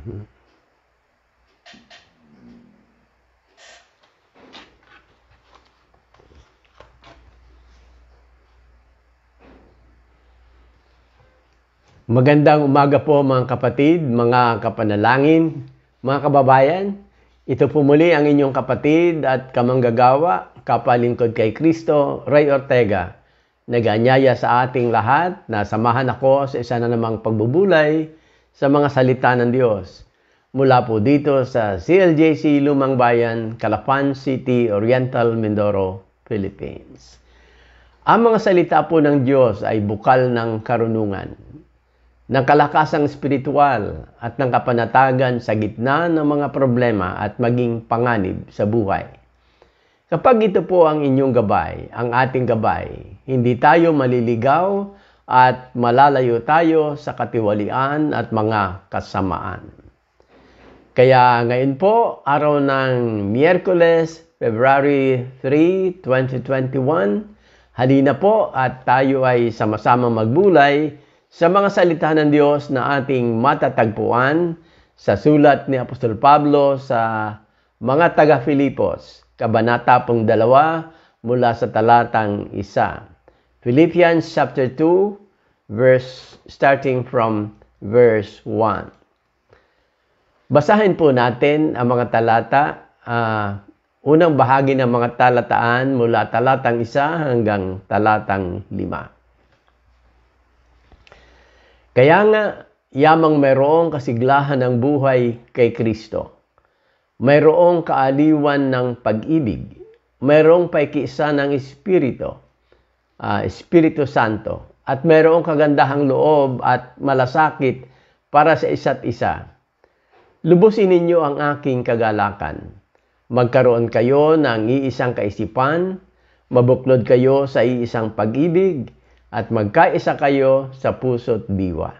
Mm-hmm. Magandang umaga po mga kapatid, mga kapanalangin, mga kababayan. Ito po muli ang inyong kapatid at kamanggagawa, kapalingkod kay Kristo, Ray Ortega. nag Naganyaya sa ating lahat na samahan ako sa isa na namang pagbubulay sa mga salita ng Diyos. Mula po dito sa CLJC Lumang Bayan, Calapan City, Oriental, Mindoro, Philippines. Ang mga salita po ng Diyos ay bukal ng karunungan, ng kalakasang spiritual at ng kapanatagan sa gitna ng mga problema at maging panganib sa buhay. Kapag ito po ang inyong gabay, ang ating gabay, hindi tayo maliligaw at malalayo tayo sa katiwalian at mga kasamaan. Kaya ngayon po, araw ng Miyerkules, February 3, 2021, halina po at tayo ay sama-sama magbulay sa mga salita ng Diyos na ating matatagpuan sa sulat ni Apostol Pablo sa mga taga-Filipos, Kabanata pong dalawa mula sa talatang isa. Philippians chapter 2 verse starting from verse 1. Basahin po natin ang mga talata, uh, unang bahagi ng mga talataan mula talatang isa hanggang talatang lima. Kaya nga, yamang mayroong kasiglahan ng buhay kay Kristo. Mayroong kaaliwan ng pag-ibig. Mayroong paikisa ng Espiritu uh, Espiritu Santo at mayroong kagandahang loob at malasakit para sa isa't isa. Lubusin ninyo ang aking kagalakan. Magkaroon kayo ng iisang kaisipan, mabuklod kayo sa iisang pag-ibig, at magkaisa kayo sa puso't diwa.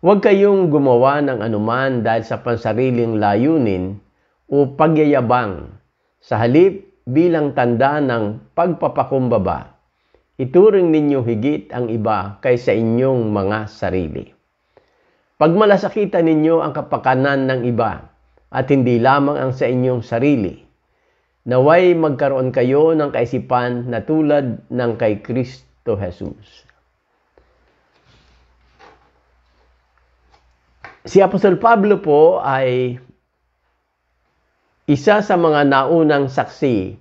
Huwag kayong gumawa ng anuman dahil sa pansariling layunin o pagyayabang sa halip bilang tanda ng pagpapakumbaba ituring ninyo higit ang iba kaysa inyong mga sarili. Pagmalasakitan ninyo ang kapakanan ng iba at hindi lamang ang sa inyong sarili, naway magkaroon kayo ng kaisipan na tulad ng kay Kristo Jesus. Si Apostol Pablo po ay isa sa mga naunang saksi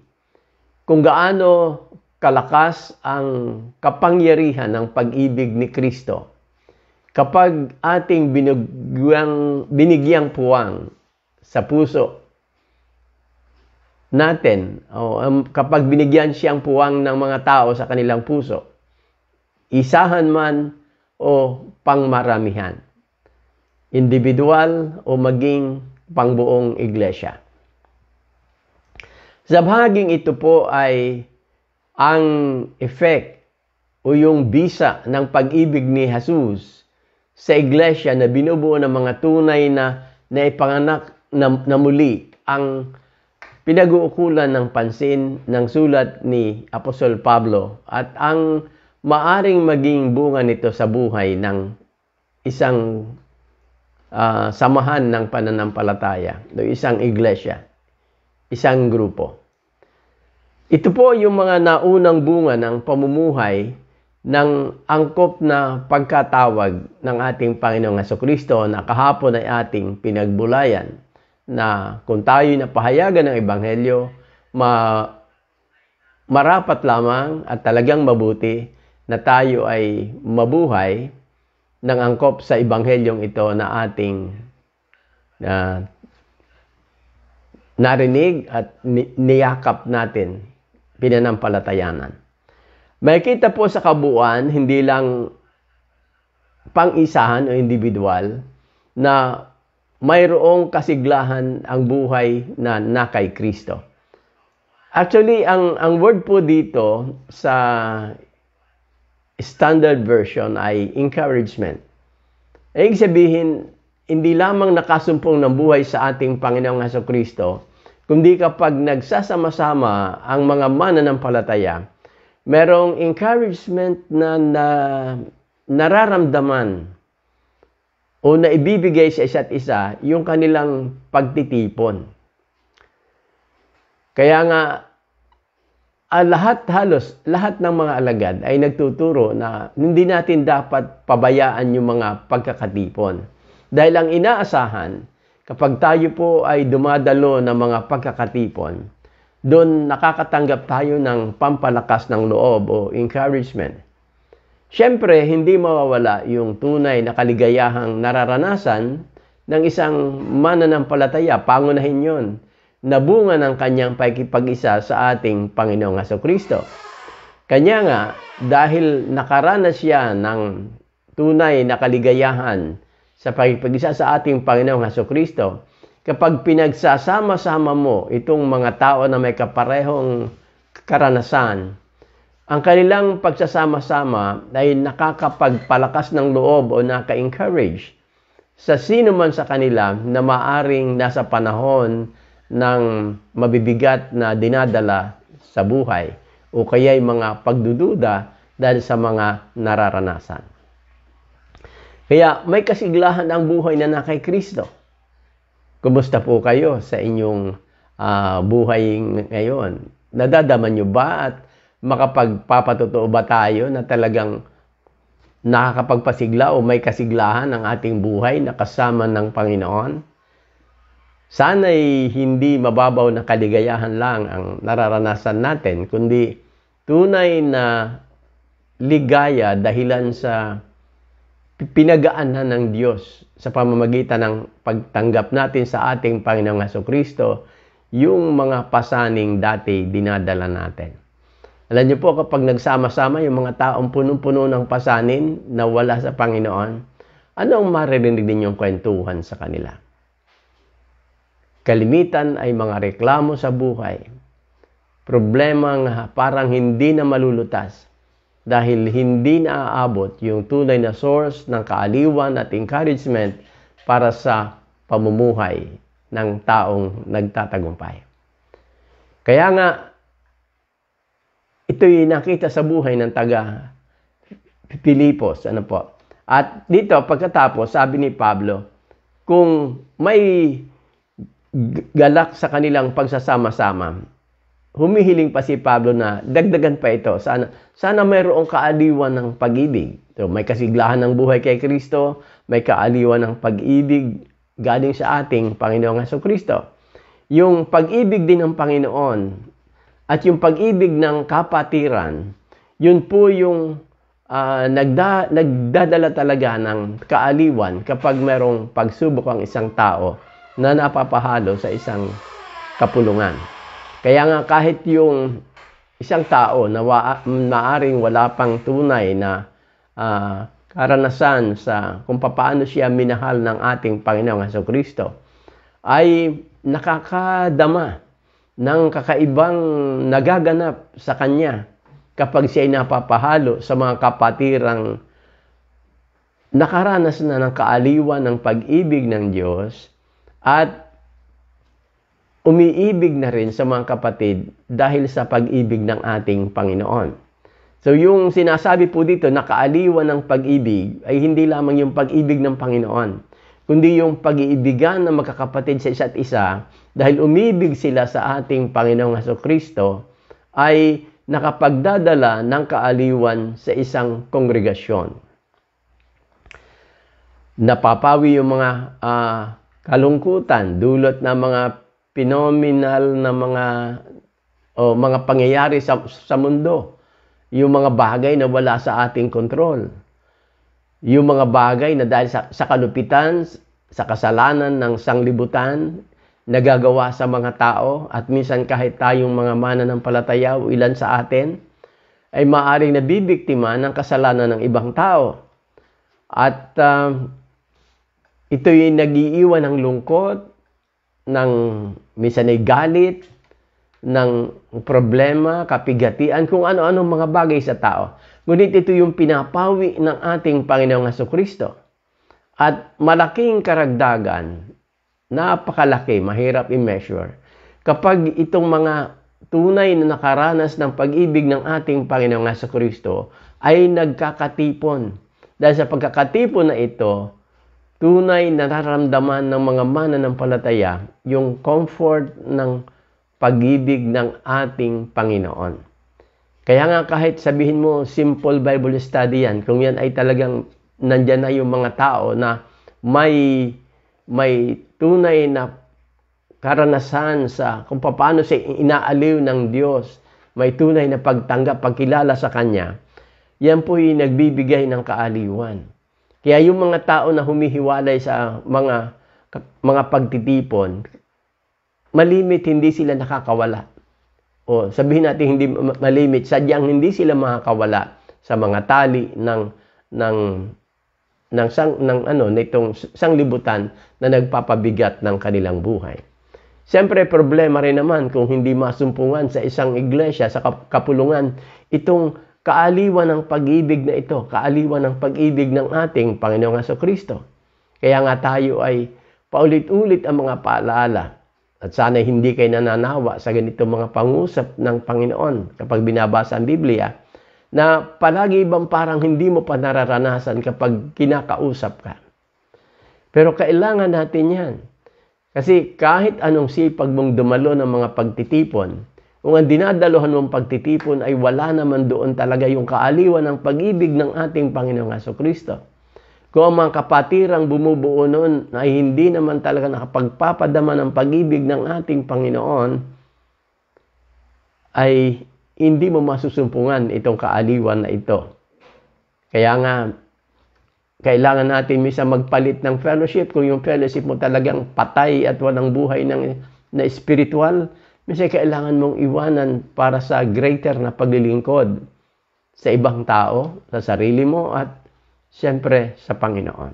kung gaano kalakas ang kapangyarihan ng pag-ibig ni Kristo kapag ating binigyang, binigyang puwang sa puso natin, o, um, kapag binigyan siyang puwang ng mga tao sa kanilang puso, isahan man o pangmaramihan, individual o maging pangbuong iglesia. Sa bahaging ito po ay ang effect o yung bisa ng pag-ibig ni Jesus sa iglesia na binubuo ng mga tunay na naipanganak na, na muli ang pinag-uukulan ng pansin ng sulat ni Apostol Pablo at ang maaring maging bunga nito sa buhay ng isang uh, samahan ng pananampalataya, o isang iglesia, isang grupo. Ito po yung mga naunang bunga ng pamumuhay ng angkop na pagkatawag ng ating Panginoong Heso Kristo na kahapon ay ating pinagbulayan na kung tayo napahayagan ng Ebanghelyo, ma marapat lamang at talagang mabuti na tayo ay mabuhay ng angkop sa Ebanghelyong ito na ating uh, narinig at niyakap natin pinanampalatayanan. Makikita po sa kabuuan, hindi lang pang-isahan o individual na mayroong kasiglahan ang buhay na nakay kay Kristo. Actually, ang, ang word po dito sa standard version ay encouragement. Ibig sabihin, hindi lamang nakasumpong ng buhay sa ating Panginoong Heso Kristo, kundi kapag nagsasama-sama ang mga mananampalataya, merong encouragement na, na nararamdaman o na ibibigay sa isa't isa yung kanilang pagtitipon. Kaya nga, ah, lahat halos, lahat ng mga alagad ay nagtuturo na hindi natin dapat pabayaan yung mga pagkakatipon. Dahil ang inaasahan Kapag tayo po ay dumadalo ng mga pagkakatipon, doon nakakatanggap tayo ng pampalakas ng loob o encouragement. Siyempre, hindi mawawala yung tunay na kaligayahang nararanasan ng isang mananampalataya. Pangunahin yon na bunga ng kanyang pakikipag-isa sa ating Panginoong Heso Kristo. Kanya nga, dahil nakaranas siya ng tunay na kaligayahan sa pagpagisa sa ating Panginoong Haso Kristo. Kapag pinagsasama-sama mo itong mga tao na may kaparehong karanasan, ang kanilang pagsasama-sama ay nakakapagpalakas ng loob o naka-encourage sa sino man sa kanila na maaring nasa panahon ng mabibigat na dinadala sa buhay o kaya'y mga pagdududa dahil sa mga nararanasan. Kaya may kasiglahan ang buhay na na kay Kristo. Kumusta po kayo sa inyong uh, buhay ngayon? Nadadaman nyo ba at makapagpapatotoo ba tayo na talagang nakakapagpasigla o may kasiglahan ang ating buhay na kasama ng Panginoon? Sana'y hindi mababaw na kaligayahan lang ang nararanasan natin, kundi tunay na ligaya dahilan sa pinagaanan ng Diyos sa pamamagitan ng pagtanggap natin sa ating Panginoong Heso Kristo yung mga pasaning dati dinadala natin. Alam niyo po kapag nagsama-sama yung mga taong punong-puno ng pasanin na wala sa Panginoon, anong maririnig din yung kwentuhan sa kanila? Kalimitan ay mga reklamo sa buhay, problema nga parang hindi na malulutas, dahil hindi naaabot yung tunay na source ng kaaliwan at encouragement para sa pamumuhay ng taong nagtatagumpay. Kaya nga, ito'y nakita sa buhay ng taga Pilipos. Ano po? At dito, pagkatapos, sabi ni Pablo, kung may galak sa kanilang pagsasama-sama, humihiling pa si Pablo na dagdagan pa ito. Sana, sana mayroong kaaliwan ng pag-ibig. So, may kasiglahan ng buhay kay Kristo, may kaaliwan ng pag-ibig galing sa ating Panginoong Heso Kristo. Yung pag-ibig din ng Panginoon at yung pag-ibig ng kapatiran, yun po yung uh, nagda, nagdadala talaga ng kaaliwan kapag merong pagsubok ang isang tao na napapahalo sa isang kapulungan. Kaya nga kahit yung isang tao na wa, naaring wala pang tunay na uh, karanasan sa kung paano siya minahal ng ating Panginoong Heso Kristo ay nakakadama ng kakaibang nagaganap sa kanya kapag siya ay napapahalo sa mga kapatirang nakaranas na ng kaaliwan ng pag-ibig ng Diyos at umiibig na rin sa mga kapatid dahil sa pag-ibig ng ating Panginoon. So yung sinasabi po dito, na kaaliwan ng pag-ibig, ay hindi lamang yung pag-ibig ng Panginoon, kundi yung pag-iibigan ng magkakapatid sa isa't isa dahil umibig sila sa ating Panginoong Heso Kristo ay nakapagdadala ng kaaliwan sa isang kongregasyon. Napapawi yung mga uh, kalungkutan, dulot ng mga phenomenal na mga o mga pangyayari sa, sa mundo. Yung mga bagay na wala sa ating kontrol. Yung mga bagay na dahil sa, sa kalupitan, sa kasalanan ng sanglibutan, nagagawa sa mga tao at minsan kahit tayong mga mananampalataya o ilan sa atin ay maaring nabibiktima ng kasalanan ng ibang tao. At uh, um, ito yung nagiiwan ng lungkot, ng minsan ay galit, ng problema, kapigatian, kung ano-ano mga bagay sa tao. Ngunit ito yung pinapawi ng ating Panginoong Heso Kristo. At malaking karagdagan, napakalaki, mahirap i-measure, kapag itong mga tunay na nakaranas ng pag-ibig ng ating Panginoong Heso Kristo ay nagkakatipon. Dahil sa pagkakatipon na ito, tunay na nararamdaman ng mga mananampalataya yung comfort ng pagibig ng ating Panginoon. Kaya nga kahit sabihin mo simple Bible study yan, kung yan ay talagang nandyan na yung mga tao na may may tunay na karanasan sa kung paano siya inaaliw ng Diyos, may tunay na pagtanggap, pagkilala sa Kanya, yan po yung nagbibigay ng kaaliwan. Kaya yung mga tao na humihiwalay sa mga mga pagtitipon, malimit hindi sila nakakawala. O sabihin natin hindi malimit, sadyang hindi sila makakawala sa mga tali ng ng ng sang ng ano nitong sanglibutan na nagpapabigat ng kanilang buhay. Siyempre problema rin naman kung hindi masumpungan sa isang iglesia sa kapulungan itong kaaliwan ng pag-ibig na ito, kaaliwan ng pag-ibig ng ating Panginoong Heso Kristo. Kaya nga tayo ay paulit-ulit ang mga paalala at sana hindi kayo nananawa sa ganito mga pangusap ng Panginoon kapag binabasa ang Biblia na palagi bang parang hindi mo pa nararanasan kapag kinakausap ka. Pero kailangan natin yan. Kasi kahit anong sipag mong dumalo ng mga pagtitipon, kung ang dinadaluhan mong pagtitipon ay wala naman doon talaga yung kaaliwan ng pag-ibig ng ating Panginoong Aso Kristo. Kung ang mga kapatirang bumubuo noon na hindi naman talaga nakapagpapadama ng pag-ibig ng ating Panginoon, ay hindi mo masusumpungan itong kaaliwan na ito. Kaya nga, kailangan natin misa magpalit ng fellowship kung yung fellowship mo talagang patay at walang buhay ng, na spiritual minsan kailangan mong iwanan para sa greater na paglilingkod sa ibang tao, sa sarili mo at siyempre sa Panginoon.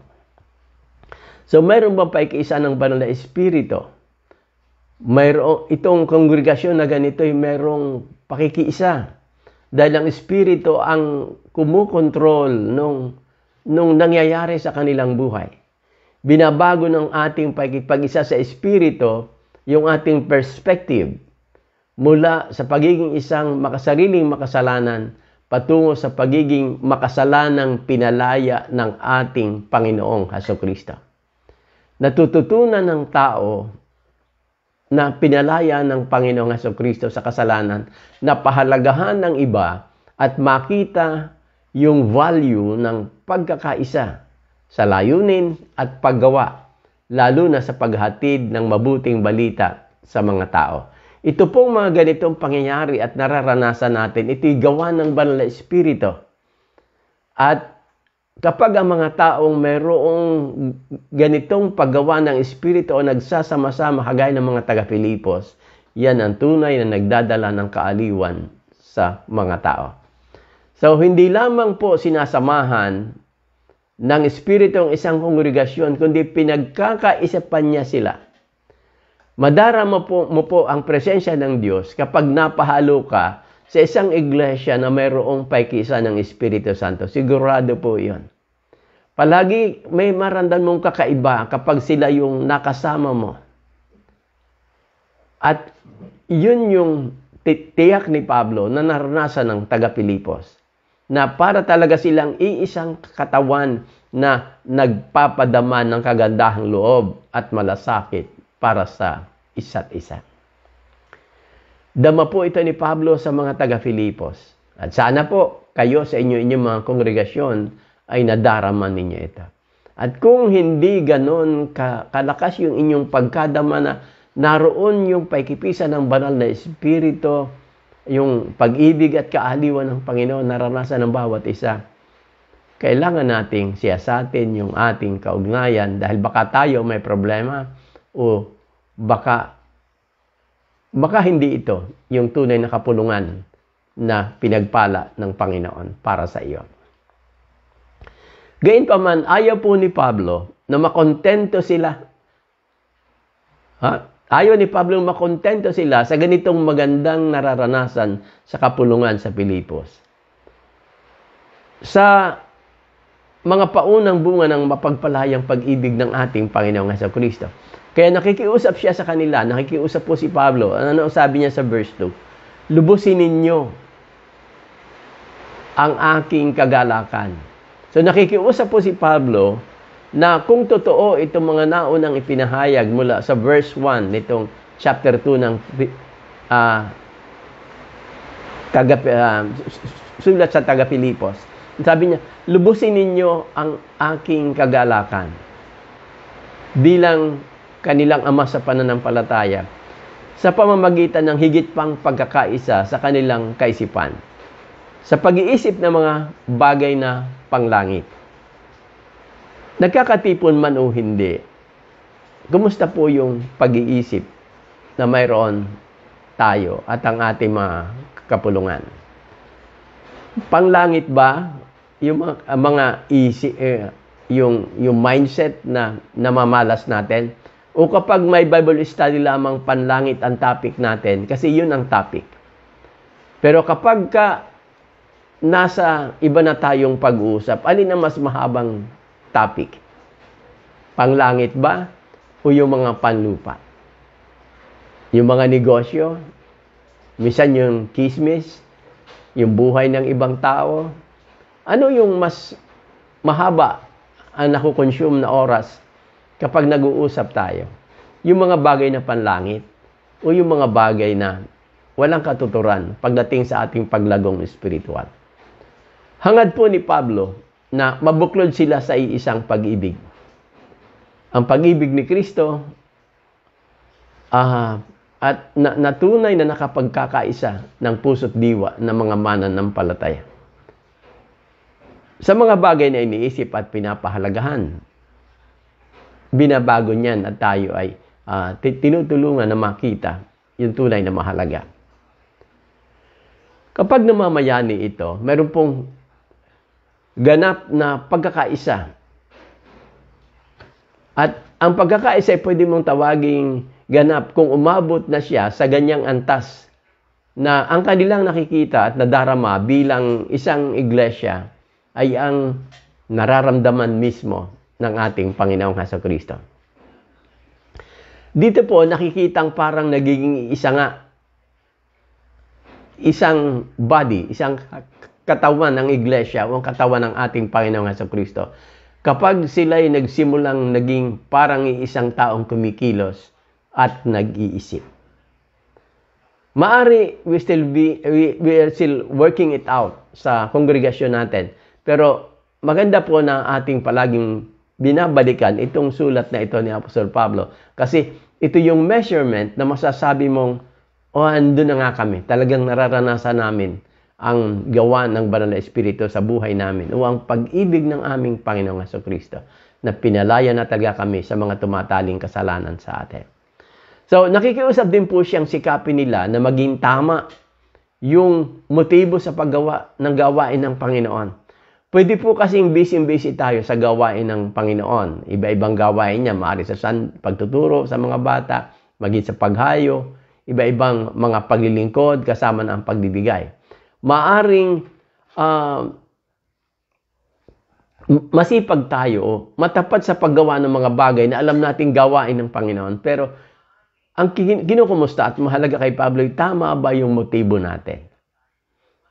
So mayroon bang paikiisa ng banal na espiritu? Mayroong itong kongregasyon na ganito ay mayroong pakikiisa dahil ang espiritu ang kumukontrol nung nung nangyayari sa kanilang buhay. Binabago ng ating pagkikipag-isa sa espiritu yung ating perspective mula sa pagiging isang makasariling makasalanan patungo sa pagiging makasalanang pinalaya ng ating Panginoong Haso Kristo. Natututunan ng tao na pinalaya ng Panginoong Haso Kristo sa kasalanan, na pahalagahan ng iba at makita yung value ng pagkakaisa sa layunin at paggawa, lalo na sa paghatid ng mabuting balita sa mga tao. Ito pong mga ganitong pangyayari at nararanasan natin, ito'y gawa ng Banal na Espiritu. At kapag ang mga taong mayroong ganitong paggawa ng Espiritu o nagsasama-sama kagaya ng mga taga-Pilipos, yan ang tunay na nagdadala ng kaaliwan sa mga tao. So, hindi lamang po sinasamahan ng Espiritu ang isang kongregasyon, kundi pinagkakaisa pa niya sila Madarama po, mo po ang presensya ng Diyos kapag napahalo ka sa isang iglesia na mayroong paikisa ng Espiritu Santo. Sigurado po yon. Palagi may marandan mong kakaiba kapag sila yung nakasama mo. At yun yung tiyak ni Pablo na naranasan ng taga-Pilipos na para talaga silang iisang katawan na nagpapadama ng kagandahang loob at malasakit para sa isa't isa. Dama po ito ni Pablo sa mga taga-Filipos. At sana po kayo sa inyo-inyong mga kongregasyon ay nadarama ninyo ito. At kung hindi ganon kalakas yung inyong pagkadama na naroon yung paikipisa ng banal na Espiritu, yung pag-ibig at kaaliwan ng Panginoon naranasan ng bawat isa, kailangan nating siyasatin yung ating kaugnayan dahil baka tayo may problema o baka baka hindi ito yung tunay na kapulungan na pinagpala ng Panginoon para sa iyo. Gayunpaman, ayaw po ni Pablo na makontento sila. Ha? Ayaw ni Pablo makontento sila sa ganitong magandang nararanasan sa kapulungan sa Pilipos. Sa mga paunang bunga ng mapagpalayang pag-ibig ng ating Panginoong Heso Kristo kaya nakikiusap siya sa kanila, nakikiusap po si Pablo. Ano, ano sabi niya sa verse 2? Lubusin ninyo ang aking kagalakan. So nakikiusap po si Pablo na kung totoo itong mga naunang ipinahayag mula sa verse 1 nitong chapter 2 ng uh, taga, uh, sulat sa taga-Pilipos. Sabi niya, lubusin ninyo ang aking kagalakan bilang kanilang ama sa pananampalataya sa pamamagitan ng higit pang pagkakaisa sa kanilang kaisipan sa pag-iisip ng mga bagay na panglangit. Nagkakatipon man o hindi, kumusta po yung pag-iisip na mayroon tayo at ang ating mga kapulungan? Panglangit ba yung mga, mga isip, eh, yung, yung mindset na namamalas natin? O kapag may Bible study lamang panlangit ang topic natin, kasi yun ang topic. Pero kapag ka nasa iba na tayong pag-uusap, alin ang mas mahabang topic? Panglangit ba? O yung mga panlupa? Yung mga negosyo? Misan yung kismis? Yung buhay ng ibang tao? Ano yung mas mahaba ang nakukonsume na oras kapag nag-uusap tayo, yung mga bagay na panlangit o yung mga bagay na walang katuturan pagdating sa ating paglagong espiritual. Hangad po ni Pablo na mabuklod sila sa iisang pag-ibig. Ang pag-ibig ni Kristo uh, at na, natunay na nakapagkakaisa ng puso't diwa ng mga mananampalataya. Sa mga bagay na iniisip at pinapahalagahan, binabago niyan at tayo ay uh, tinutulungan na makita yung tunay na mahalaga. Kapag namamayani ito, meron pong ganap na pagkakaisa. At ang pagkakaisa ay pwede mong tawaging ganap kung umabot na siya sa ganyang antas na ang kanilang nakikita at nadarama bilang isang iglesia ay ang nararamdaman mismo ng ating Panginoong Haso Kristo. Dito po nakikitang parang nagiging isa nga isang body, isang katawan ng iglesia o katawan ng ating Panginoong Heso Kristo. Kapag sila ay nagsimulang naging parang isang taong kumikilos at nag-iisip. Maari we still be we, we are still working it out sa kongregasyon natin. Pero maganda po na ating palaging binabalikan itong sulat na ito ni Apostol Pablo. Kasi ito yung measurement na masasabi mong, o oh, andun na nga kami, talagang nararanasan namin ang gawa ng Banal na Espiritu sa buhay namin o ang pag-ibig ng aming Panginoong Heso Kristo na pinalaya na talaga kami sa mga tumataling kasalanan sa atin. So, nakikiusap din po siyang sikapin nila na maging tama yung motibo sa paggawa ng gawain ng Panginoon. Pwede po kasing busy-busy tayo sa gawain ng Panginoon. Iba-ibang gawain niya, maaari sa san, pagtuturo sa mga bata, maging sa paghayo, iba-ibang mga paglilingkod kasama na ang pagdidigay. Maaring uh, masipag tayo, matapat sa paggawa ng mga bagay na alam nating gawain ng Panginoon. Pero ang kinukumusta at mahalaga kay Pablo, tama ba yung motibo natin?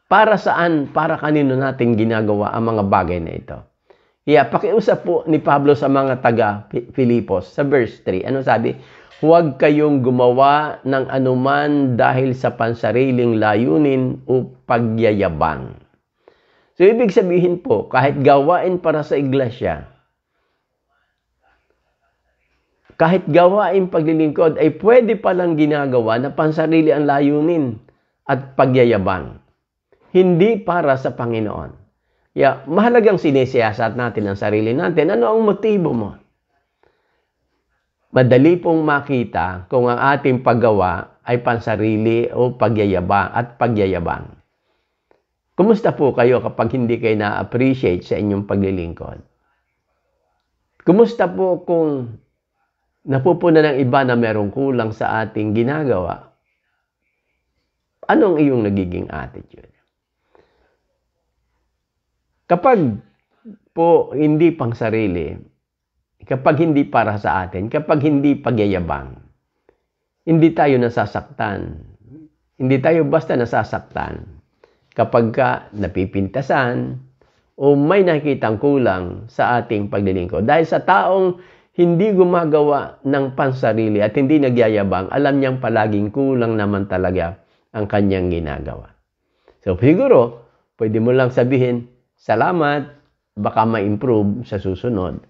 Para saan, para kanino natin ginagawa ang mga bagay na ito? Yeah, pakiusap po ni Pablo sa mga taga Filipos sa verse 3. Ano sabi? Huwag kayong gumawa ng anuman dahil sa pansariling layunin o pagyayabang. So, ibig sabihin po, kahit gawain para sa iglesia, kahit gawain paglilingkod ay pwede palang ginagawa na pansarili ang layunin at pagyayabang hindi para sa Panginoon. Yeah, mahalagang sinisiyasat natin ang sarili natin. Ano ang motibo mo? Madali pong makita kung ang ating paggawa ay pansarili o pagyayabang at pagyayabang. Kumusta po kayo kapag hindi kayo na-appreciate sa inyong paglilingkod? Kumusta po kung napupuna ng iba na merong kulang sa ating ginagawa? Anong iyong nagiging attitude? Kapag po hindi pang sarili, kapag hindi para sa atin, kapag hindi pagyayabang, hindi tayo nasasaktan. Hindi tayo basta nasasaktan. Kapag ka napipintasan o may nakitang kulang sa ating paglilingkod. Dahil sa taong hindi gumagawa ng pansarili at hindi nagyayabang, alam niyang palaging kulang naman talaga ang kanyang ginagawa. So siguro, pwede mo lang sabihin, salamat, baka ma-improve sa susunod.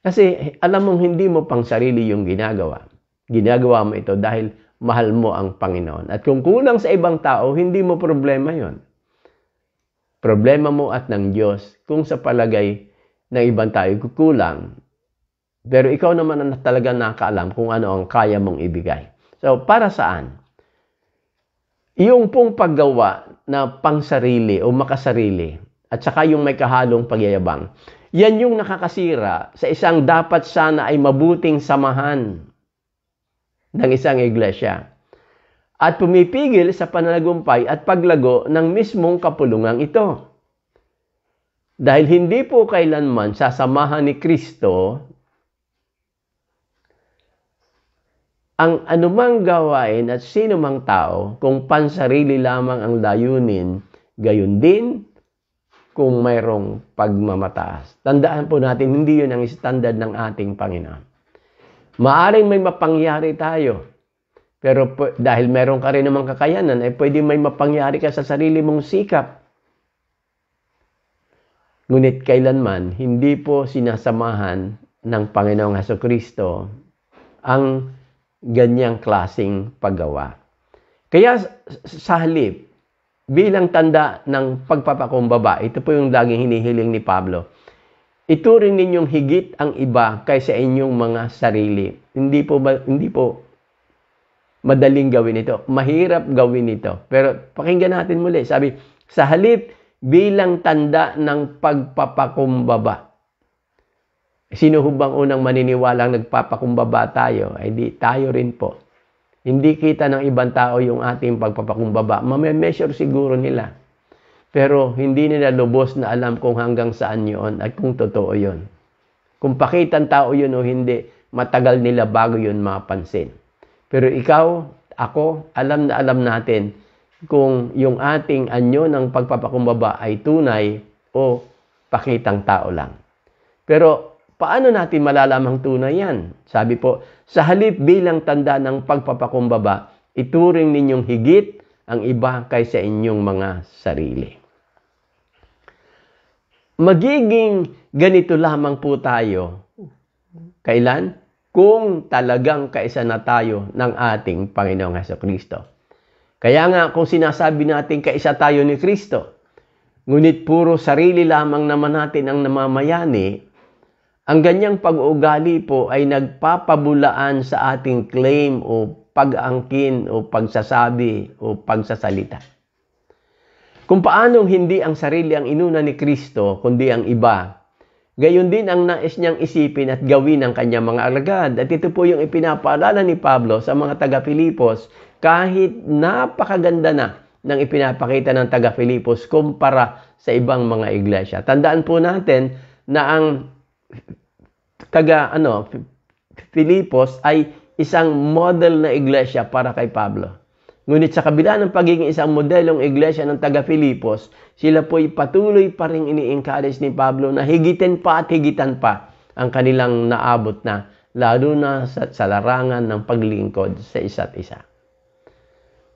Kasi alam mong hindi mo pang sarili yung ginagawa. Ginagawa mo ito dahil mahal mo ang Panginoon. At kung kulang sa ibang tao, hindi mo problema yon. Problema mo at ng Diyos kung sa palagay ng ibang tao kukulang. Pero ikaw naman ang talaga nakaalam kung ano ang kaya mong ibigay. So, para saan? Iyong pong paggawa na pangsarili o makasarili at saka yung may kahalong pagyayabang. Yan yung nakakasira sa isang dapat sana ay mabuting samahan ng isang iglesia at pumipigil sa panalagumpay at paglago ng mismong kapulungang ito. Dahil hindi po kailanman sasamahan ni Kristo ang anumang gawain at sinumang tao kung pansarili lamang ang layunin, gayon din kung mayroong pagmamataas. Tandaan po natin, hindi yun ang standard ng ating Panginoon. Maaring may mapangyari tayo, pero po, dahil meron ka rin namang kakayanan, eh pwede may mapangyari ka sa sarili mong sikap. Ngunit kailanman, hindi po sinasamahan ng Panginoong Heso Kristo ang ganyang klasing paggawa. Kaya sa halip, bilang tanda ng pagpapakumbaba. Ito po yung laging hinihiling ni Pablo. Ituring ninyong higit ang iba kaysa inyong mga sarili. Hindi po ba, hindi po madaling gawin ito. Mahirap gawin ito. Pero pakinggan natin muli. Sabi, sa halip bilang tanda ng pagpapakumbaba. Sino hubang unang maniniwala maniniwalang nagpapakumbaba tayo? Ay di, tayo rin po. Hindi kita ng ibang tao yung ating pagpapakumbaba. Mame-measure siguro nila. Pero hindi nila lubos na alam kung hanggang saan yon at kung totoo yon. Kung pakitan tao yun o hindi, matagal nila bago yun mapansin. Pero ikaw, ako, alam na alam natin kung yung ating anyo ng pagpapakumbaba ay tunay o pakitang tao lang. Pero Paano natin malalamang tunay yan? Sabi po, sa halip bilang tanda ng pagpapakumbaba, ituring ninyong higit ang iba kaysa inyong mga sarili. Magiging ganito lamang po tayo kailan? Kung talagang kaisa na tayo ng ating Panginoong Heso Kristo. Kaya nga kung sinasabi natin kaisa tayo ni Kristo, ngunit puro sarili lamang naman natin ang namamayani, ang ganyang pag-uugali po ay nagpapabulaan sa ating claim o pag-angkin o pagsasabi o pagsasalita. Kung paanong hindi ang sarili ang inuna ni Kristo, kundi ang iba, gayon din ang nais niyang isipin at gawin ng kanyang mga alagad. At ito po yung ipinapaalala ni Pablo sa mga taga filipos kahit napakaganda na ng ipinapakita ng taga-Filipos kumpara sa ibang mga iglesia. Tandaan po natin na ang taga ano Filipos ay isang model na iglesia para kay Pablo. Ngunit sa kabila ng pagiging isang modelong iglesia ng taga Filipos, sila po'y patuloy pa rin ini-encourage ni Pablo na higitin pa at higitan pa ang kanilang naabot na lalo na sa, sa larangan ng paglingkod sa isa't isa.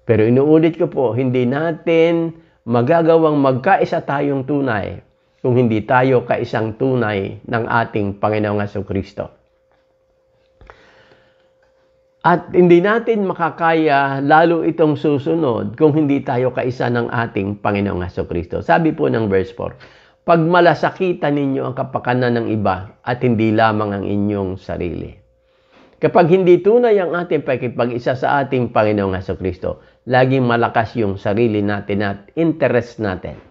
Pero inuulit ko po, hindi natin magagawang magkaisa tayong tunay kung hindi tayo kaisang tunay ng ating Panginoong Aso Kristo. At hindi natin makakaya lalo itong susunod kung hindi tayo kaisa ng ating Panginoong Aso Kristo. Sabi po ng verse 4, Pag malasakitan ninyo ang kapakanan ng iba at hindi lamang ang inyong sarili. Kapag hindi tunay ang ating pakipag-isa sa ating Panginoong Aso Kristo, laging malakas yung sarili natin at interest natin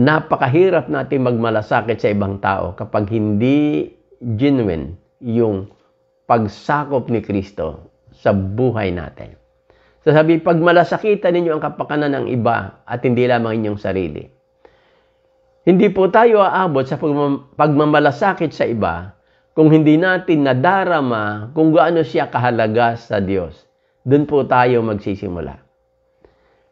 napakahirap natin magmalasakit sa ibang tao kapag hindi genuine yung pagsakop ni Kristo sa buhay natin. Sasabi, pag malasakitan ninyo ang kapakanan ng iba at hindi lamang inyong sarili. Hindi po tayo aabot sa pagmamalasakit sa iba kung hindi natin nadarama kung gaano siya kahalaga sa Diyos. Doon po tayo magsisimula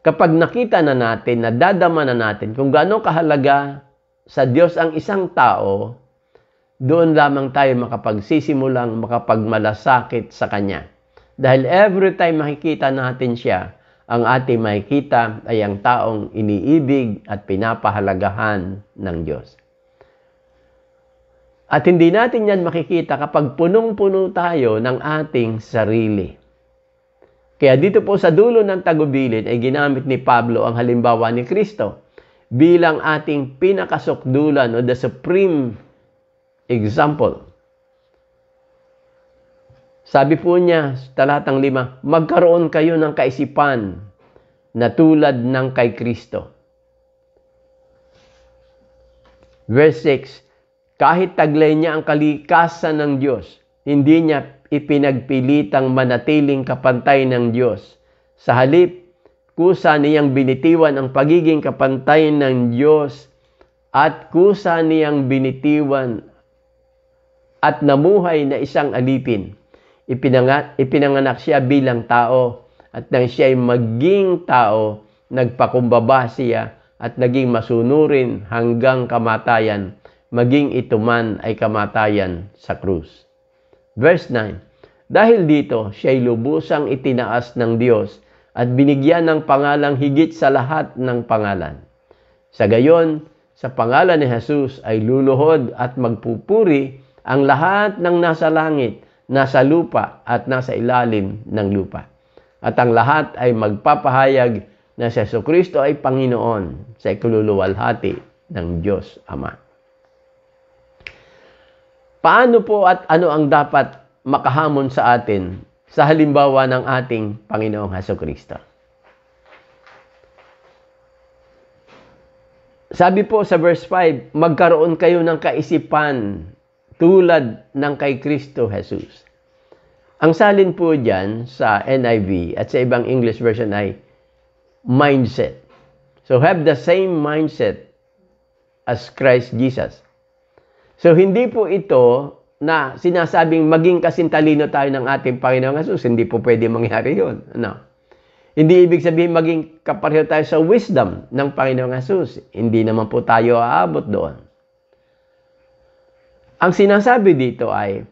kapag nakita na natin, nadadama na natin kung gaano kahalaga sa Diyos ang isang tao, doon lamang tayo makapagsisimulang makapagmalasakit sa Kanya. Dahil every time makikita natin siya, ang ating makikita ay ang taong iniibig at pinapahalagahan ng Diyos. At hindi natin yan makikita kapag punong-puno tayo ng ating sarili. Kaya dito po sa dulo ng tagubilin ay ginamit ni Pablo ang halimbawa ni Kristo bilang ating pinakasukdulan o the supreme example. Sabi po niya, talatang lima, magkaroon kayo ng kaisipan na tulad ng kay Kristo. Verse 6, kahit taglay niya ang kalikasan ng Diyos, hindi niya ipinagpilitang manatiling kapantay ng Diyos. Sa halip, kusa niyang binitiwan ang pagiging kapantay ng Diyos at kusa niyang binitiwan at namuhay na isang alipin. Ipinangat, ipinanganak siya bilang tao at nang siya ay maging tao, nagpakumbaba siya at naging masunurin hanggang kamatayan, maging ituman ay kamatayan sa krus. Verse 9, Dahil dito siya'y lubusang itinaas ng Diyos at binigyan ng pangalang higit sa lahat ng pangalan. Sa gayon, sa pangalan ni Jesus ay luluhod at magpupuri ang lahat ng nasa langit, nasa lupa at nasa ilalim ng lupa. At ang lahat ay magpapahayag na si Kristo ay Panginoon sa ikululuwalhati ng Diyos Ama paano po at ano ang dapat makahamon sa atin sa halimbawa ng ating Panginoong Haso Kristo. Sabi po sa verse 5, magkaroon kayo ng kaisipan tulad ng kay Kristo Jesus. Ang salin po dyan sa NIV at sa ibang English version ay mindset. So have the same mindset as Christ Jesus. So, hindi po ito na sinasabing maging kasintalino tayo ng ating Panginoong Hesus. Hindi po pwede mangyari yun. Ano? Hindi ibig sabihin maging kapareho tayo sa wisdom ng Panginoong Hesus. Hindi naman po tayo aabot doon. Ang sinasabi dito ay,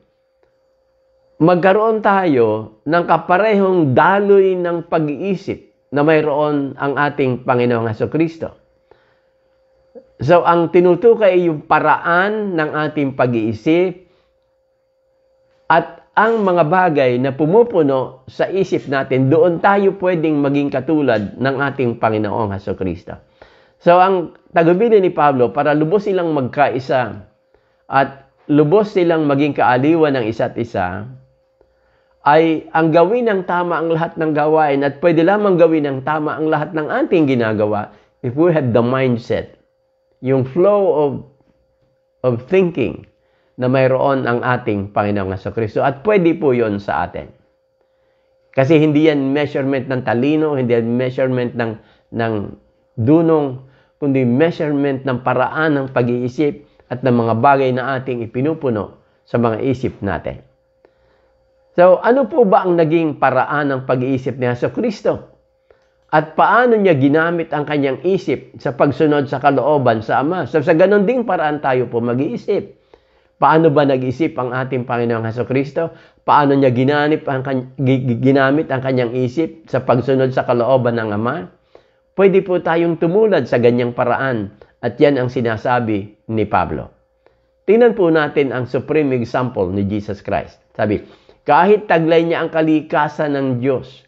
magkaroon tayo ng kaparehong daloy ng pag-iisip na mayroon ang ating Panginoong Heso Kristo. So, ang tinutukoy tinutukay yung paraan ng ating pag-iisip at ang mga bagay na pumupuno sa isip natin, doon tayo pwedeng maging katulad ng ating Panginoong Haso Kristo. So, ang tagubilin ni Pablo, para lubos silang magkaisa at lubos silang maging kaaliwan ng isa't isa, ay ang gawin ng tama ang lahat ng gawain at pwede lamang gawin ng tama ang lahat ng ating ginagawa if we have the mindset yung flow of, of thinking na mayroon ang ating Panginoong Heso Kristo. At pwede po yon sa atin. Kasi hindi yan measurement ng talino, hindi yan measurement ng, ng dunong, kundi measurement ng paraan ng pag-iisip at ng mga bagay na ating ipinupuno sa mga isip natin. So, ano po ba ang naging paraan ng pag-iisip ni Heso Kristo? at paano niya ginamit ang kanyang isip sa pagsunod sa kalooban sa Ama. So sa ganon ding paraan tayo po mag-iisip. Paano ba nag-isip ang ating Panginoong Heso Kristo? Paano niya ginamit ang, ginamit ang kanyang isip sa pagsunod sa kalooban ng Ama? Pwede po tayong tumulad sa ganyang paraan at yan ang sinasabi ni Pablo. Tingnan po natin ang supreme example ni Jesus Christ. Sabi, kahit taglay niya ang kalikasan ng Diyos,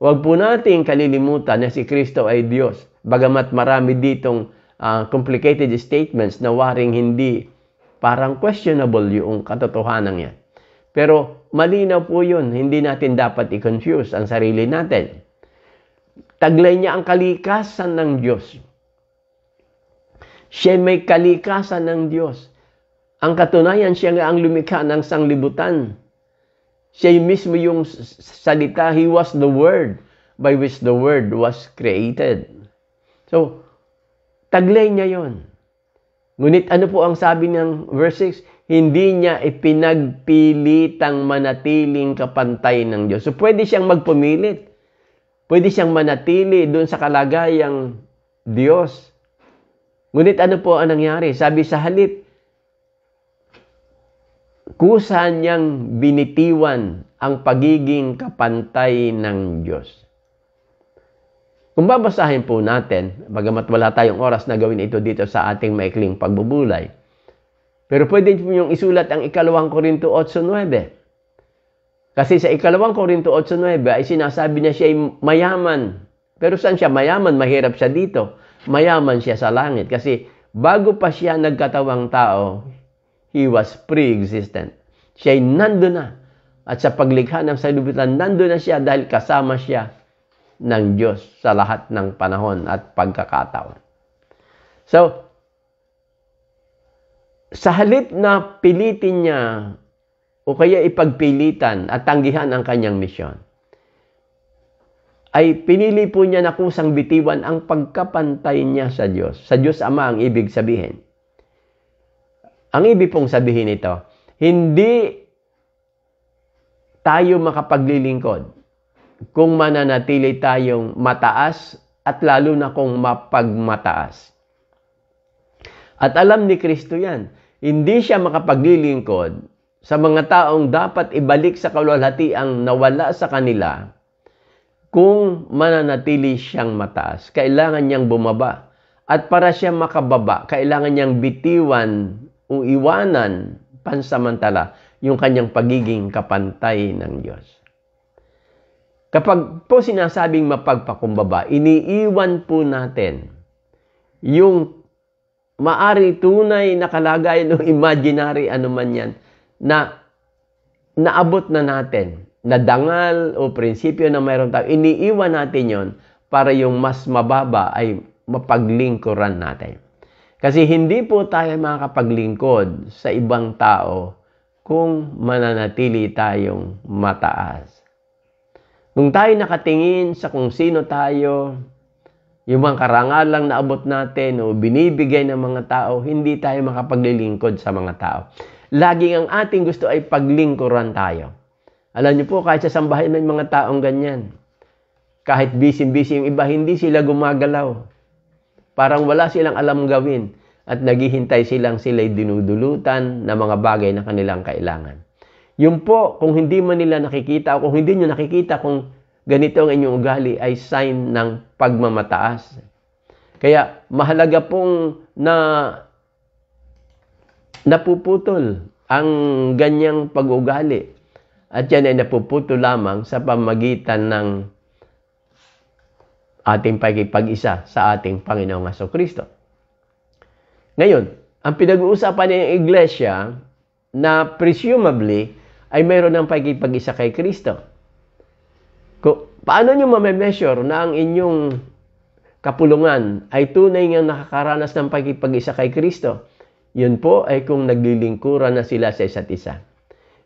Huwag po nating kalilimutan na si Kristo ay Diyos. Bagamat marami ditong uh, complicated statements na waring hindi parang questionable yung katotohanan yan. Pero malinaw po yun. Hindi natin dapat i-confuse ang sarili natin. Taglay niya ang kalikasan ng Diyos. Siya may kalikasan ng Diyos. Ang katunayan, siya nga ang lumikha ng sanglibutan. Siya yung mismo yung salita. He was the Word by which the Word was created. So, taglay niya yon. Ngunit ano po ang sabi ng verse 6? Hindi niya ipinagpilitang manatiling kapantay ng Diyos. So, pwede siyang magpumilit. Pwede siyang manatili doon sa kalagayang Diyos. Ngunit ano po ang nangyari? Sabi sa halip, kusa niyang binitiwan ang pagiging kapantay ng Diyos. Kung babasahin po natin, bagamat wala tayong oras na gawin ito dito sa ating maikling pagbubulay, pero pwede po niyong isulat ang ikalawang Korinto 8.9. Kasi sa ikalawang Korinto 8.9 ay sinasabi niya siya ay mayaman. Pero saan siya mayaman? Mahirap siya dito. Mayaman siya sa langit. Kasi bago pa siya nagkatawang tao, He was pre-existent. Siya'y nando na. At sa paglikha ng sanlibutan, nando na siya dahil kasama siya ng Diyos sa lahat ng panahon at pagkakataon. So, sa halip na pilitin niya o kaya ipagpilitan at tanggihan ang kanyang misyon, ay pinili po niya na kusang bitiwan ang pagkapantay niya sa Diyos. Sa Diyos Ama ang ibig sabihin. Ang ibig pong sabihin nito, hindi tayo makapaglilingkod kung mananatili tayong mataas at lalo na kung mapagmataas. At alam ni Kristo yan, hindi siya makapaglilingkod sa mga taong dapat ibalik sa kalwalhati ang nawala sa kanila kung mananatili siyang mataas. Kailangan niyang bumaba. At para siya makababa, kailangan niyang bitiwan o iwanan pansamantala yung kanyang pagiging kapantay ng Diyos. Kapag po sinasabing mapagpakumbaba, iniiwan po natin yung maari tunay na kalagayan o imaginary ano man yan na naabot na natin na dangal o prinsipyo na mayroon tayo, iniiwan natin yon para yung mas mababa ay mapaglingkuran natin. Kasi hindi po tayo makapaglingkod sa ibang tao kung mananatili tayong mataas. Kung tayo nakatingin sa kung sino tayo, yung mga karangalang naabot natin o binibigay ng mga tao, hindi tayo makapaglilingkod sa mga tao. Laging ang ating gusto ay paglingkuran tayo. Alam niyo po, kahit sa sambahin may mga taong ganyan. Kahit busy-busy yung iba, hindi sila gumagalaw. Parang wala silang alam gawin at naghihintay silang sila'y dinudulutan ng mga bagay na kanilang kailangan. Yun po, kung hindi man nila nakikita o kung hindi nyo nakikita kung ganito ang inyong ugali ay sign ng pagmamataas. Kaya mahalaga pong na napuputol ang ganyang pag-ugali at yan ay napuputol lamang sa pamagitan ng ating pakikipag-isa sa ating Panginoong Aso Kristo. Ngayon, ang pinag-uusapan niya yung iglesia na presumably ay mayroon ng pakikipag-isa kay Kristo. Kung, paano nyo measure na ang inyong kapulungan ay tunay ngang nakakaranas ng pakikipag-isa kay Kristo? Yun po ay kung naglilingkuran na sila sa isa't isa.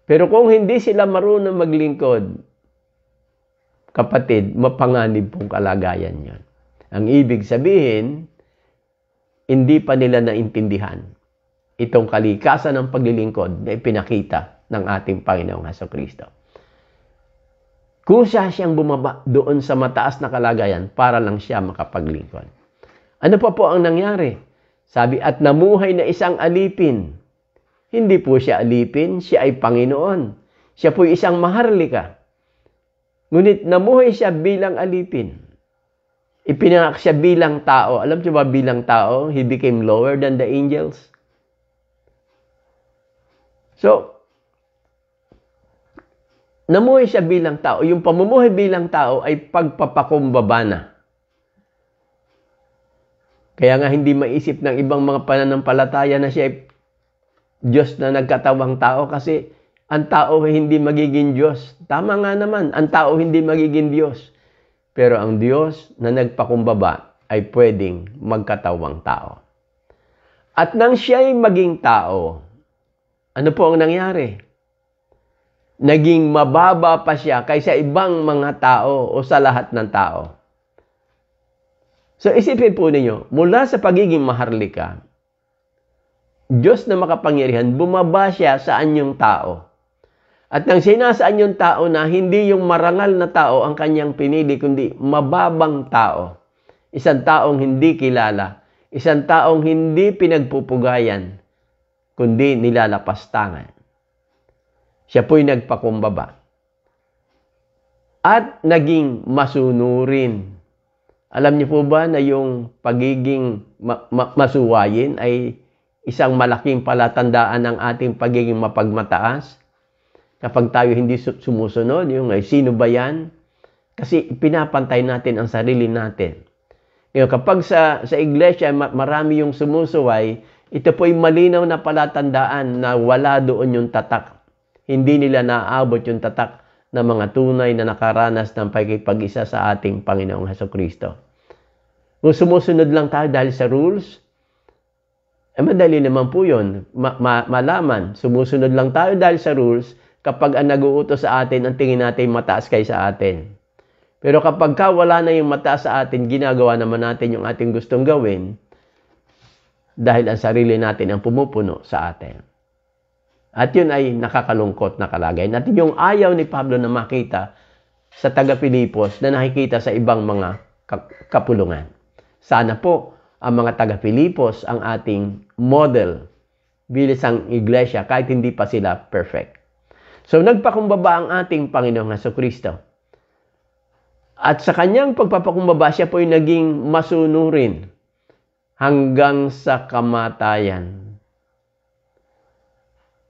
Pero kung hindi sila marunong maglingkod, kapatid, mapanganib pong kalagayan yon. Ang ibig sabihin, hindi pa nila naintindihan itong kalikasan ng paglilingkod na ipinakita ng ating Panginoong Haso Kristo. Kung siya siyang bumaba doon sa mataas na kalagayan para lang siya makapaglingkod. Ano pa po ang nangyari? Sabi, at namuhay na isang alipin. Hindi po siya alipin, siya ay Panginoon. Siya po isang maharlika. Ngunit namuhay siya bilang alipin. Ipinanganak siya bilang tao. Alam niyo ba bilang tao? He became lower than the angels. So, namuhay siya bilang tao. Yung pamumuhay bilang tao ay pagpapakumbaba na. Kaya nga hindi maisip ng ibang mga pananampalataya na siya ay Diyos na nagkatawang tao kasi ang tao hindi magiging Diyos. Tama nga naman, ang tao hindi magiging Diyos. Pero ang Diyos na nagpakumbaba ay pwedeng magkatawang tao. At nang siya'y maging tao, ano po ang nangyari? Naging mababa pa siya kaysa ibang mga tao o sa lahat ng tao. So isipin po ninyo, mula sa pagiging maharlika, Diyos na makapangyarihan, bumaba siya sa anyong tao. At nang sinasaan yung tao na hindi yung marangal na tao ang kanyang pinili, kundi mababang tao. Isang taong hindi kilala. Isang taong hindi pinagpupugayan, kundi nilalapastangan. Siya po'y nagpakumbaba. At naging masunurin. Alam niyo po ba na yung pagiging ma- ma- masuwayin ay isang malaking palatandaan ng ating pagiging mapagmataas? kapag tayo hindi sumusunod, yung ay sino ba yan? Kasi pinapantay natin ang sarili natin. Ngayon, kapag sa, sa iglesia marami yung sumusuway, ito po'y malinaw na palatandaan na wala doon yung tatak. Hindi nila naaabot yung tatak na mga tunay na nakaranas ng pagkipag-isa sa ating Panginoong Heso Kristo. Kung sumusunod lang tayo dahil sa rules, eh madali naman po yun. Ma- ma- malaman, sumusunod lang tayo dahil sa rules, kapag ang naguutos sa atin, ang tingin natin mataas kaysa sa atin. Pero kapag ka wala na yung mataas sa atin, ginagawa naman natin yung ating gustong gawin dahil ang sarili natin ang pumupuno sa atin. At yun ay nakakalungkot na kalagayan. At yung ayaw ni Pablo na makita sa taga-Pilipos na nakikita sa ibang mga kapulungan. Sana po ang mga taga-Pilipos ang ating model bilis ang iglesia kahit hindi pa sila perfect. So nagpakumbaba ang ating Panginoong Heso Kristo. At sa kanyang pagpapakumbaba, siya po ay naging masunurin hanggang sa kamatayan.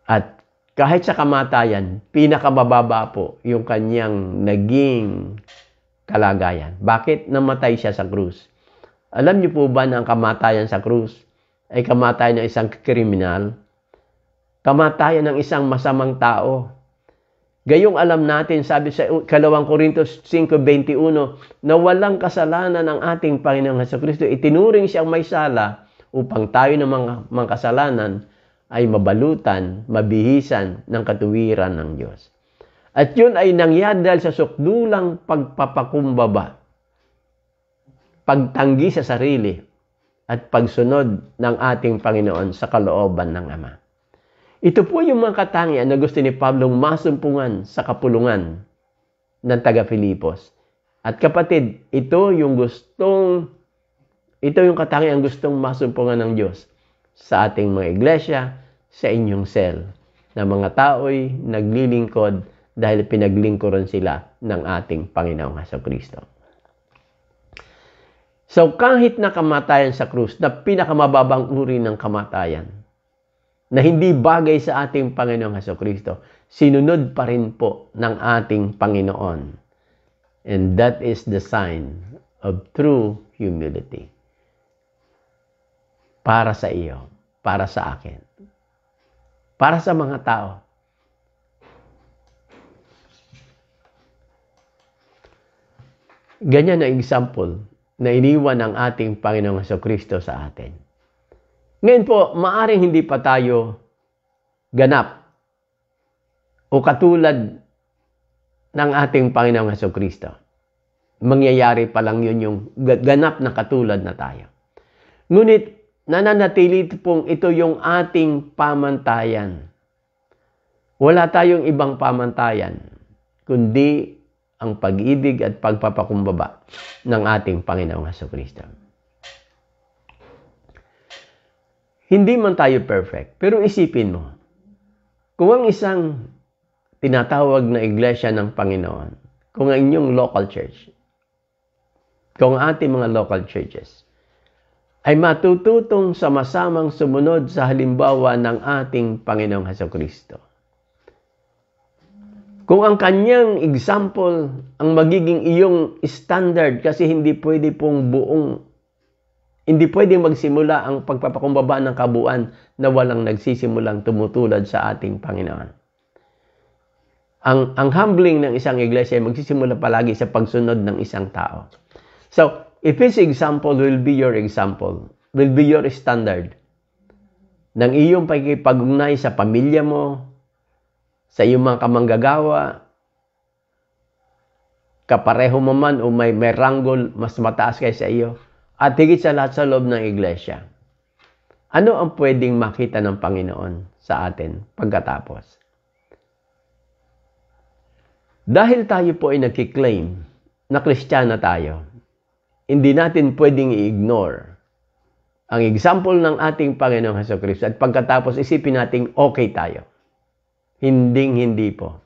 At kahit sa kamatayan, pinakamababa po yung kanyang naging kalagayan. Bakit namatay siya sa krus? Alam niyo po ba na ang kamatayan sa krus ay kamatayan ng isang kriminal? Kamatayan ng isang masamang tao Gayong alam natin, sabi sa kalawang Korintos 5.21, na walang kasalanan ang ating Panginoong Heso Kristo. Itinuring siyang may sala upang tayo ng mga, mga kasalanan ay mabalutan, mabihisan ng katuwiran ng Diyos. At yun ay nangyari dahil sa sukdulang pagpapakumbaba, pagtanggi sa sarili, at pagsunod ng ating Panginoon sa kalooban ng Ama. Ito po yung mga katangian na gusto ni Pablong masumpungan sa kapulungan ng taga-Filipos. At kapatid, ito yung gustong ito yung katangian gustong masumpungan ng Diyos sa ating mga iglesia, sa inyong cell, na mga tao'y naglilingkod dahil pinaglingkuran sila ng ating Panginoong Haso Kristo. So kahit na kamatayan sa krus, na pinakamababang uri ng kamatayan, na hindi bagay sa ating Panginoong Heso Kristo, sinunod pa rin po ng ating Panginoon. And that is the sign of true humility. Para sa iyo, para sa akin, para sa mga tao. Ganyan ang example na iniwan ng ating Panginoong Kristo sa atin. Ngayon po, maaring hindi pa tayo ganap o katulad ng ating Panginoong Heso Kristo. Mangyayari pa lang yun yung ganap na katulad na tayo. Ngunit nananatili pong ito yung ating pamantayan. Wala tayong ibang pamantayan, kundi ang pag-ibig at pagpapakumbaba ng ating Panginoong Heso Kristo. Hindi man tayo perfect, pero isipin mo, kung ang isang tinatawag na iglesia ng Panginoon, kung ang inyong local church, kung ating mga local churches, ay matututong sama-samang sumunod sa halimbawa ng ating Panginoong Heso Kristo. Kung ang kanyang example ang magiging iyong standard kasi hindi pwede pong buong hindi pwedeng magsimula ang pagpapakumbaba ng kabuuan na walang nagsisimulang tumutulad sa ating Panginoon. Ang, ang humbling ng isang iglesia ay magsisimula palagi sa pagsunod ng isang tao. So, if his example will be your example, will be your standard, ng iyong pagkipagugnay sa pamilya mo, sa iyong mga kamanggagawa, kapareho mo man o may, may ranggol, mas mataas kaysa iyo, at higit sa lahat sa loob ng iglesia. Ano ang pwedeng makita ng Panginoon sa atin pagkatapos? Dahil tayo po ay nagkiklaim na kristyana tayo, hindi natin pwedeng i-ignore ang example ng ating Panginoong Heso Kristo at pagkatapos isipin nating okay tayo. Hinding-hindi po.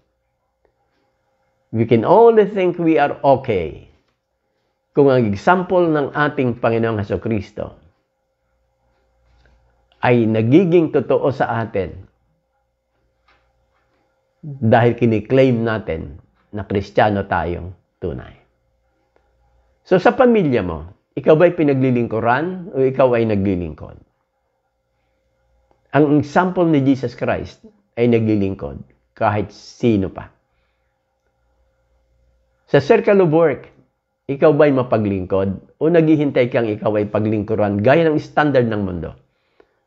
We can only think we are okay kung ang example ng ating Panginoong Heso Kristo ay nagiging totoo sa atin dahil kiniklaim natin na kristyano tayong tunay. So sa pamilya mo, ikaw ba'y pinaglilingkuran o ikaw ay naglilingkod? Ang example ni Jesus Christ ay naglilingkod kahit sino pa. Sa circle of work, ikaw ba'y mapaglingkod? O naghihintay kang ikaw ay paglingkuran gaya ng standard ng mundo?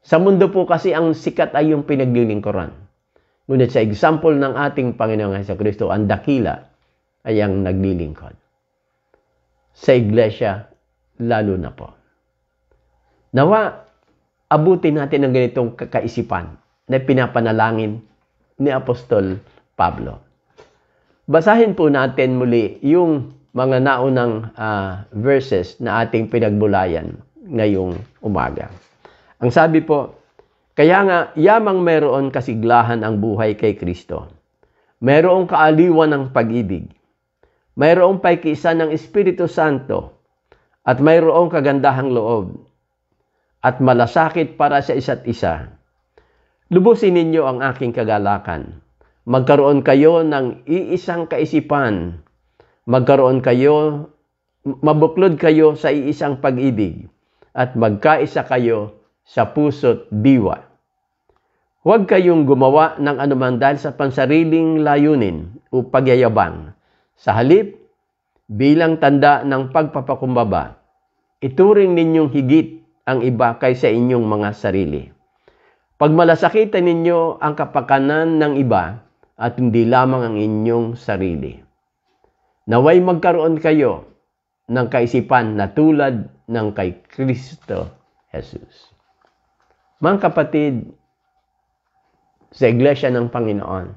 Sa mundo po kasi ang sikat ay yung pinaglilingkuran. Ngunit sa example ng ating Panginoong Heso Kristo, ang dakila ay ang naglilingkod. Sa iglesia, lalo na po. Nawa, abutin natin ang ganitong kakaisipan na pinapanalangin ni Apostol Pablo. Basahin po natin muli yung mga naunang uh, verses na ating pinagbulayan ngayong umaga. Ang sabi po, kaya nga yamang meron kasiglahan ang buhay kay Kristo. Merong kaaliwan ng pag-ibig. Mayroong paikisa ng Espiritu Santo at mayroong kagandahang loob at malasakit para sa isa't isa. Lubusin ninyo ang aking kagalakan. Magkaroon kayo ng iisang kaisipan magkaroon kayo, mabuklod kayo sa iisang pag-ibig at magkaisa kayo sa puso't diwa. Huwag kayong gumawa ng anuman dahil sa pansariling layunin o pagyayabang. Sa halip, bilang tanda ng pagpapakumbaba, ituring ninyong higit ang iba kaysa inyong mga sarili. Pagmalasakitan ninyo ang kapakanan ng iba at hindi lamang ang inyong sarili. Naway magkaroon kayo ng kaisipan na tulad ng kay Kristo Jesus. Mga kapatid, sa Iglesia ng Panginoon,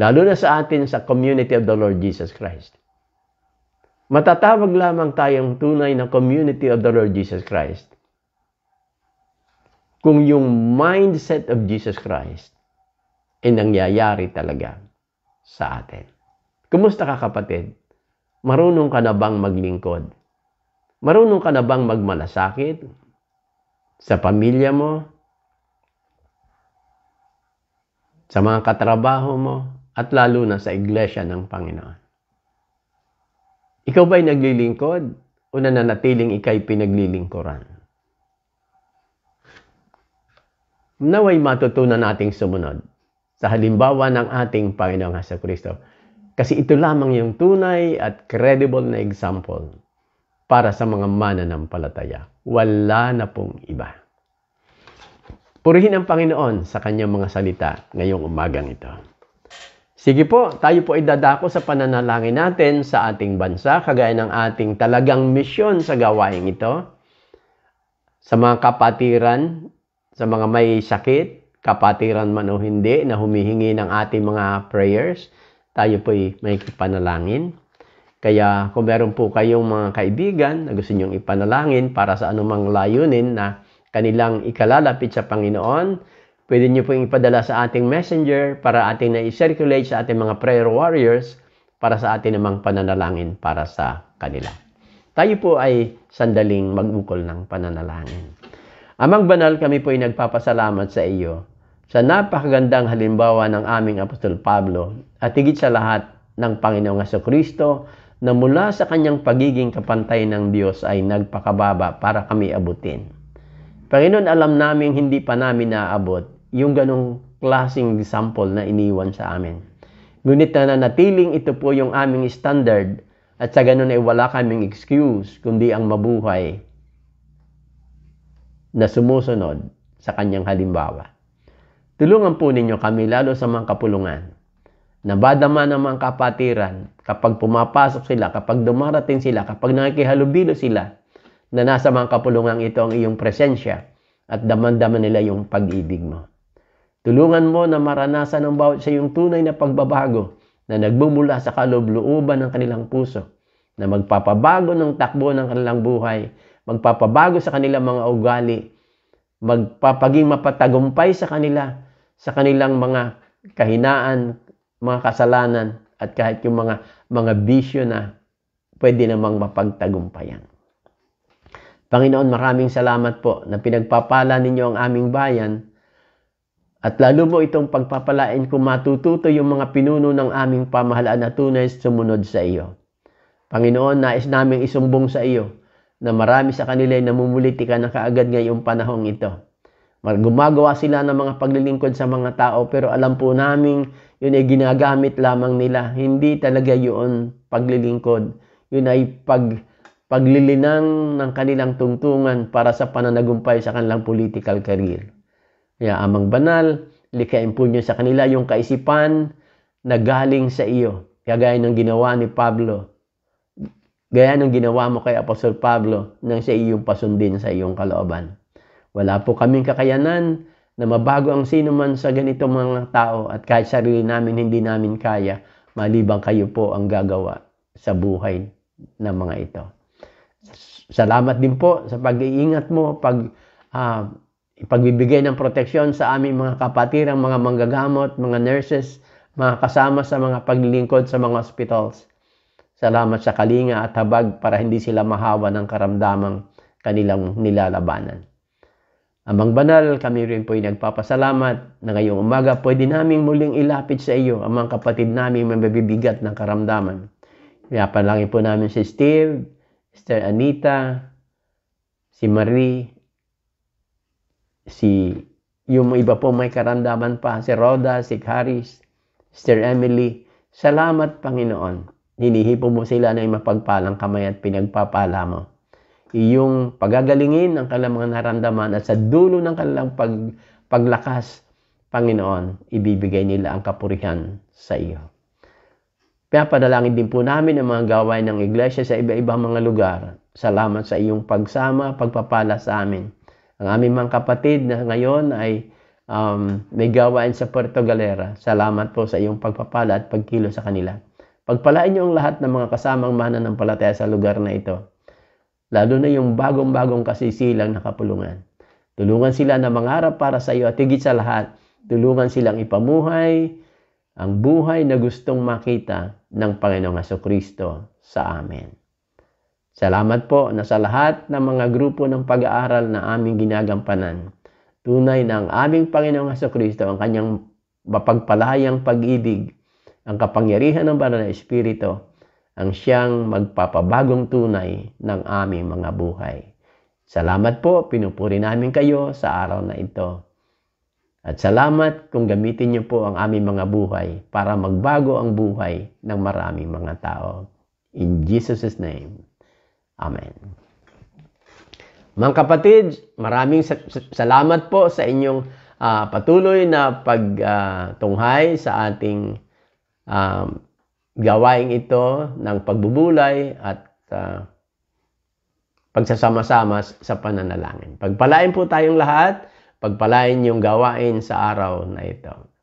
lalo na sa atin sa community of the Lord Jesus Christ, matatawag lamang tayong tunay na community of the Lord Jesus Christ kung yung mindset of Jesus Christ ay nangyayari talaga sa atin. Kumusta ka kapatid? Marunong ka na bang maglingkod? Marunong ka na bang magmalasakit? Sa pamilya mo? Sa mga katrabaho mo? At lalo na sa iglesia ng Panginoon. Ikaw ba'y naglilingkod o nananatiling ika'y pinaglilingkuran? Naway matutunan nating sumunod sa halimbawa ng ating Panginoong Hasa Kristo kasi ito lamang yung tunay at credible na example para sa mga mananampalataya. Wala na pong iba. Purihin ang Panginoon sa kanyang mga salita ngayong umagang ito. Sige po, tayo po ay dadako sa pananalangin natin sa ating bansa kagaya ng ating talagang misyon sa gawain ito. Sa mga kapatiran, sa mga may sakit, kapatiran man o hindi, na humihingi ng ating mga prayers – tayo po'y may ipanalangin. Kaya kung meron po kayong mga kaibigan na gusto nyong ipanalangin para sa anumang layunin na kanilang ikalalapit sa Panginoon, pwede nyo pong ipadala sa ating messenger para ating na-circulate sa ating mga prayer warriors para sa ating namang pananalangin para sa kanila. Tayo po ay sandaling mag-ukol ng pananalangin. Amang banal, kami po ay nagpapasalamat sa iyo sa napakagandang halimbawa ng aming Apostol Pablo at higit sa lahat ng Panginoong Aso Kristo na mula sa kanyang pagiging kapantay ng Diyos ay nagpakababa para kami abutin. Panginoon, alam namin hindi pa namin naaabot yung ganong klasing example na iniwan sa amin. Ngunit na nanatiling ito po yung aming standard at sa ganun ay wala kaming excuse kundi ang mabuhay na sumusunod sa kanyang halimbawa. Tulungan po ninyo kami lalo sa mga kapulungan. badama ng mga kapatiran kapag pumapasok sila, kapag dumarating sila, kapag nakikihalubilo sila na nasa mga kapulungan ito ang iyong presensya at damdaman nila yung pag-ibig mo. Tulungan mo na maranasan ng bawat sa iyong tunay na pagbabago na nagbumula sa kaloob-looban ng kanilang puso, na magpapabago ng takbo ng kanilang buhay, magpapabago sa kanilang mga ugali, magpapaging mapatagumpay sa kanila sa kanilang mga kahinaan, mga kasalanan, at kahit yung mga, mga bisyo na pwede namang mapagtagumpayan. Panginoon, maraming salamat po na pinagpapala ninyo ang aming bayan at lalo mo itong pagpapalain kung matututo yung mga pinuno ng aming pamahalaan na tunay sumunod sa iyo. Panginoon, nais namin isumbong sa iyo na marami sa kanila ay namumuliti ka na kaagad ngayong panahong ito. Gumagawa sila ng mga paglilingkod sa mga tao pero alam po namin yun ay ginagamit lamang nila. Hindi talaga yun paglilingkod. Yun ay pag, paglilinang ng kanilang tungtungan para sa pananagumpay sa kanilang political career. Kaya amang banal, likain po nyo sa kanila yung kaisipan na galing sa iyo. Kagaya ng ginawa ni Pablo. Gaya ng ginawa mo kay Apostol Pablo nang siya iyong pasundin sa iyong kalooban. Wala po kaming kakayanan na mabago ang sino man sa ganito mga tao at kahit sarili namin hindi namin kaya, maliban kayo po ang gagawa sa buhay ng mga ito. Salamat din po sa pag-iingat mo, pag uh, ah, pagbibigay ng proteksyon sa aming mga kapatirang, mga manggagamot, mga nurses, mga kasama sa mga paglilingkod sa mga hospitals. Salamat sa kalinga at habag para hindi sila mahawa ng karamdamang kanilang nilalabanan. Amang banal, kami rin po'y nagpapasalamat na ngayong umaga pwede naming muling ilapit sa iyo ang mga kapatid may mabibigat ng karamdaman. Kaya palangin po namin si Steve, Sister Anita, si Marie, si yung iba po may karamdaman pa, si Roda, si Caris, Sister Emily. Salamat, Panginoon. Hinihipo mo sila ng mapagpalang kamay at pinagpapala mo iyong pagagalingin ang kanilang mga naramdaman at sa dulo ng kanilang pag, paglakas, Panginoon, ibibigay nila ang kapurihan sa iyo. Kaya padalangin din po namin ang mga gawain ng iglesia sa iba-ibang mga lugar. Salamat sa iyong pagsama, pagpapala sa amin. Ang aming mga kapatid na ngayon ay um, may gawain sa Puerto Galera. Salamat po sa iyong pagpapala at pagkilo sa kanila. Pagpalain niyo ang lahat ng mga kasamang mananampalataya sa lugar na ito lalo na yung bagong-bagong kasi silang nakapulungan. Tulungan sila na mangarap para sa iyo at higit sa lahat, tulungan silang ipamuhay ang buhay na gustong makita ng Panginoong Heso Kristo sa amin. Salamat po na sa lahat ng mga grupo ng pag-aaral na aming ginagampanan, tunay na ang aming Panginoong Heso Kristo ang kanyang mapagpalayang pag-ibig, ang kapangyarihan ng Banal na Espiritu, ang siyang magpapabagong tunay ng aming mga buhay. Salamat po, pinupuri namin kayo sa araw na ito. At salamat kung gamitin niyo po ang aming mga buhay para magbago ang buhay ng maraming mga tao. In Jesus' name, Amen. Mga kapatid, maraming salamat po sa inyong uh, patuloy na pagtunghay ah, uh, sa ating um, gawain ito ng pagbubulay at uh, pagsasama-sama sa pananalangin. Pagpalain po tayong lahat, pagpalain yung gawain sa araw na ito.